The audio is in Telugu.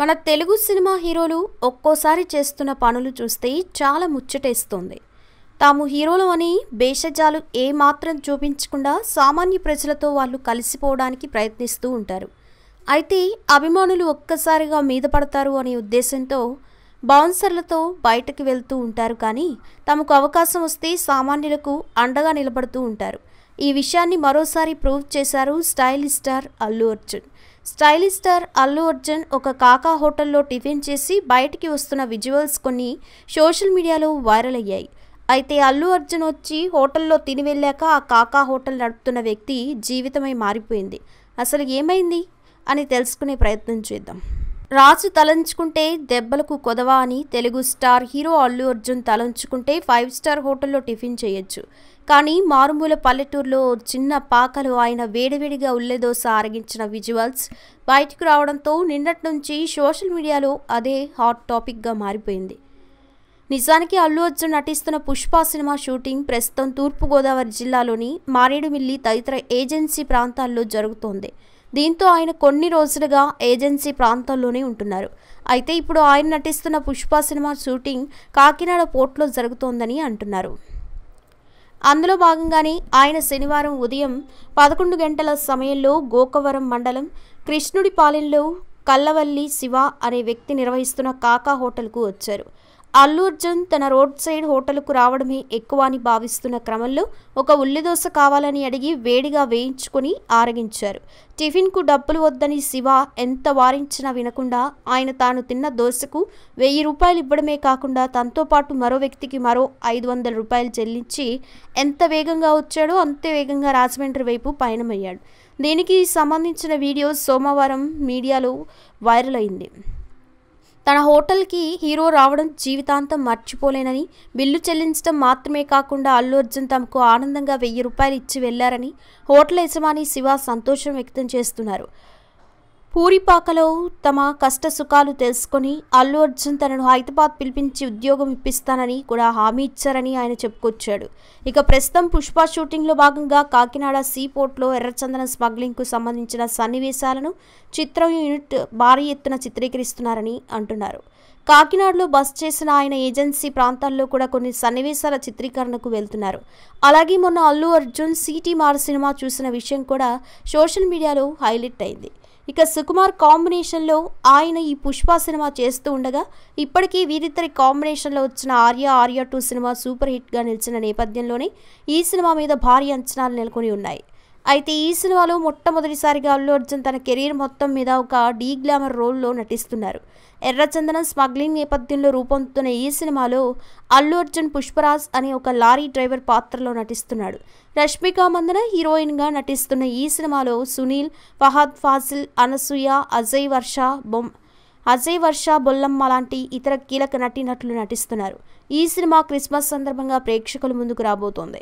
మన తెలుగు సినిమా హీరోలు ఒక్కోసారి చేస్తున్న పనులు చూస్తే చాలా ముచ్చటేస్తుంది తాము హీరోలు అని భేషజాలు ఏమాత్రం చూపించకుండా సామాన్య ప్రజలతో వాళ్ళు కలిసిపోవడానికి ప్రయత్నిస్తూ ఉంటారు అయితే అభిమానులు ఒక్కసారిగా మీద పడతారు అనే ఉద్దేశంతో బౌన్సర్లతో బయటకు వెళ్తూ ఉంటారు కానీ తమకు అవకాశం వస్తే సామాన్యులకు అండగా నిలబడుతూ ఉంటారు ఈ విషయాన్ని మరోసారి ప్రూవ్ చేశారు stylish star Allu Arjun stylish star Allu Arjun ఒక కాకా హోటల్లో టిఫిన్ చేసి బయటికి వస్తున్న విజువల్స్ కొన్ని సోషల్ మీడియాలో వైరల్ అయ్యాయి అయితే అల్లు అర్జున్ వచ్చి హోటల్లో తిని వెళ్ళాక ఆ కాకా హోటల్ నడుపుతున్న వ్యక్తి జీవితమై మారిపోయింది అసలు ఏమైంది అని తెలుసుకునే ప్రయత్నం చేద్దాం రాజు తలంచుకుంటే దెబ్బలకు కొదవా అని తెలుగు స్టార్ హీరో అల్లు అర్జున్ తలంచుకుంటే ఫైవ్ స్టార్ హోటల్లో టిఫిన్ చేయొచ్చు కానీ మారుమూల పల్లెటూరులో చిన్న పాకలు ఆయన వేడివేడిగా ఉల్లెదోస ఆరగించిన విజువల్స్ బయటకు రావడంతో నిన్నటి నుంచి సోషల్ మీడియాలో అదే హాట్ టాపిక్గా మారిపోయింది నిజానికి అల్లు అర్జున్ నటిస్తున్న పుష్ప సినిమా షూటింగ్ ప్రస్తుతం తూర్పుగోదావరి జిల్లాలోని మారేడుమిల్లి తదితర ఏజెన్సీ ప్రాంతాల్లో జరుగుతోంది దీంతో ఆయన కొన్ని రోజులుగా ఏజెన్సీ ప్రాంతంలోనే ఉంటున్నారు అయితే ఇప్పుడు ఆయన నటిస్తున్న పుష్ప సినిమా షూటింగ్ కాకినాడ పోర్ట్లో జరుగుతోందని అంటున్నారు అందులో భాగంగానే ఆయన శనివారం ఉదయం పదకొండు గంటల సమయంలో గోకవరం మండలం కృష్ణుడి పాలెంలో కల్లవల్లి శివ అనే వ్యక్తి నిర్వహిస్తున్న కాకా హోటల్కు వచ్చారు అర్జున్ తన రోడ్ సైడ్ హోటల్కు రావడమే ఎక్కువ అని భావిస్తున్న క్రమంలో ఒక ఉల్లిదోశ కావాలని అడిగి వేడిగా వేయించుకుని ఆరగించారు టిఫిన్కు డబ్బులు వద్దని శివ ఎంత వారించినా వినకుండా ఆయన తాను తిన్న దోశకు వెయ్యి రూపాయలు ఇవ్వడమే కాకుండా తనతో పాటు మరో వ్యక్తికి మరో ఐదు వందల రూపాయలు చెల్లించి ఎంత వేగంగా వచ్చాడో అంతే వేగంగా రాజమండ్రి వైపు పయనమయ్యాడు దీనికి సంబంధించిన వీడియో సోమవారం మీడియాలో వైరల్ అయింది తన హోటల్కి హీరో రావడం జీవితాంతం మర్చిపోలేనని బిల్లు చెల్లించడం మాత్రమే కాకుండా అల్లు అర్జున్ తమకు ఆనందంగా వెయ్యి రూపాయలు ఇచ్చి వెళ్లారని హోటల్ యజమాని శివ సంతోషం వ్యక్తం చేస్తున్నారు పూరిపాకలో తమ కష్ట సుఖాలు తెలుసుకొని అల్లు అర్జున్ తనను హైదరాబాద్ పిలిపించి ఉద్యోగం ఇప్పిస్తానని కూడా హామీ ఇచ్చారని ఆయన చెప్పుకొచ్చాడు ఇక ప్రస్తుతం పుష్ప షూటింగ్లో భాగంగా కాకినాడ సీ పోర్ట్లో ఎర్రచందన స్మగ్లింగ్కు సంబంధించిన సన్నివేశాలను చిత్రం యూనిట్ భారీ ఎత్తున చిత్రీకరిస్తున్నారని అంటున్నారు కాకినాడలో బస్ చేసిన ఆయన ఏజెన్సీ ప్రాంతాల్లో కూడా కొన్ని సన్నివేశాల చిత్రీకరణకు వెళ్తున్నారు అలాగే మొన్న అల్లు అర్జున్ సిటీ మార్ సినిమా చూసిన విషయం కూడా సోషల్ మీడియాలో హైలైట్ అయింది ఇక సుకుమార్ కాంబినేషన్లో ఆయన ఈ పుష్ప సినిమా చేస్తూ ఉండగా ఇప్పటికీ వీరిద్దరి కాంబినేషన్లో వచ్చిన Arya Arya two cinema super హిట్గా నిలిచిన నేపథ్యంలోనే ఈ సినిమా మీద భారీ అంచనాలు నెలకొని ఉన్నాయి అయితే ఈ సినిమాలో మొట్టమొదటిసారిగా అల్లు అర్జున్ తన కెరీర్ మొత్తం మీద ఒక డీ గ్లామర్ రోల్లో నటిస్తున్నారు ఎర్రచందనం స్మగ్లింగ్ నేపథ్యంలో రూపొందుతున్న ఈ సినిమాలో అల్లు అర్జున్ పుష్పరాజ్ అనే ఒక లారీ డ్రైవర్ పాత్రలో నటిస్తున్నాడు రష్మిక మందన హీరోయిన్గా నటిస్తున్న ఈ సినిమాలో సునీల్ ఫహాద్ ఫాజిల్ అనసూయ అజయ్ వర్ష బొమ్ అజయ్ వర్ష బొల్లమ్మ లాంటి ఇతర కీలక నటీనటులు నటిస్తున్నారు ఈ సినిమా క్రిస్మస్ సందర్భంగా ప్రేక్షకుల ముందుకు రాబోతోంది